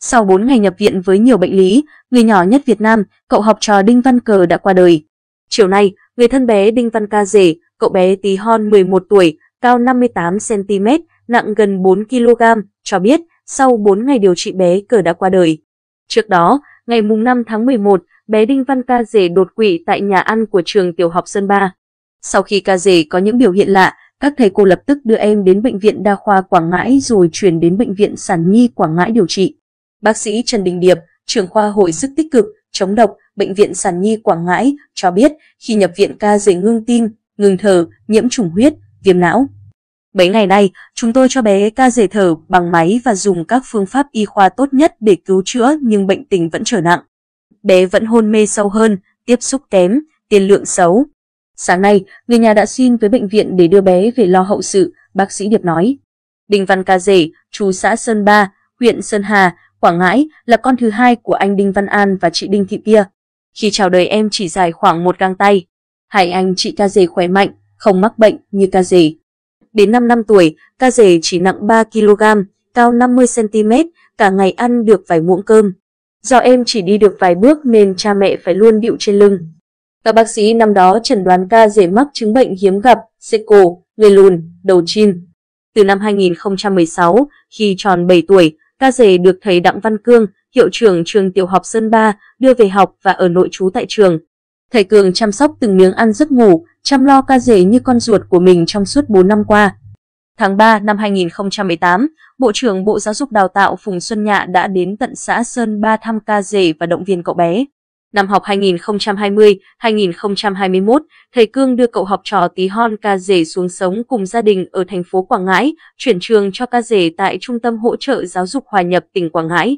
Sau 4 ngày nhập viện với nhiều bệnh lý, người nhỏ nhất Việt Nam, cậu học trò Đinh Văn Cờ đã qua đời. Chiều nay, người thân bé Đinh Văn Ca Rể, cậu bé tí hon 11 tuổi, cao 58cm, nặng gần 4kg, cho biết sau 4 ngày điều trị bé Cờ đã qua đời. Trước đó, ngày 5 tháng 11, bé Đinh Văn Ca Rể đột quỵ tại nhà ăn của trường tiểu học Sơn Ba. Sau khi Ca Rể có những biểu hiện lạ, các thầy cô lập tức đưa em đến Bệnh viện Đa khoa Quảng Ngãi rồi chuyển đến Bệnh viện Sản Nhi Quảng Ngãi điều trị. Bác sĩ Trần Đình Điệp, trưởng khoa hồi sức tích cực, chống độc, Bệnh viện Sản Nhi Quảng Ngãi cho biết khi nhập viện ca dưới ngưng tim, ngừng thở, nhiễm trùng huyết, viêm não. Mấy ngày nay, chúng tôi cho bé ca dề thở bằng máy và dùng các phương pháp y khoa tốt nhất để cứu chữa nhưng bệnh tình vẫn trở nặng. Bé vẫn hôn mê sâu hơn, tiếp xúc kém, tiền lượng xấu. Sáng nay, người nhà đã xin với bệnh viện để đưa bé về lo hậu sự, bác sĩ Điệp nói. Đình Văn Ca Dể, chú xã Sơn Ba, huyện Sơn Hà, Quảng Ngãi là con thứ hai của anh Đinh Văn An và chị Đinh Thị Pia. Khi chào đời em chỉ dài khoảng một gang tay. Hai anh chị ca dề khỏe mạnh, không mắc bệnh như ca dề. Đến 5 năm tuổi, ca dề chỉ nặng 3 kg, cao 50cm, cả ngày ăn được vài muỗng cơm. Do em chỉ đi được vài bước nên cha mẹ phải luôn điệu trên lưng. Các bác sĩ năm đó chẩn đoán ca dề mắc chứng bệnh hiếm gặp, xê cổ, người lùn, đầu chim. Từ năm 2016, khi tròn 7 tuổi, Ca rể được thầy Đặng Văn Cương, hiệu trưởng trường tiểu học Sơn Ba, đưa về học và ở nội trú tại trường. Thầy Cường chăm sóc từng miếng ăn giấc ngủ, chăm lo ca rể như con ruột của mình trong suốt 4 năm qua. Tháng 3 năm 2018, Bộ trưởng Bộ Giáo dục Đào tạo Phùng Xuân Nhạ đã đến tận xã Sơn Ba thăm ca rể và động viên cậu bé. Năm học 2020-2021, thầy Cương đưa cậu học trò tí hon ca rể xuống sống cùng gia đình ở thành phố Quảng Ngãi, chuyển trường cho ca rể tại Trung tâm Hỗ trợ Giáo dục Hòa nhập tỉnh Quảng Ngãi.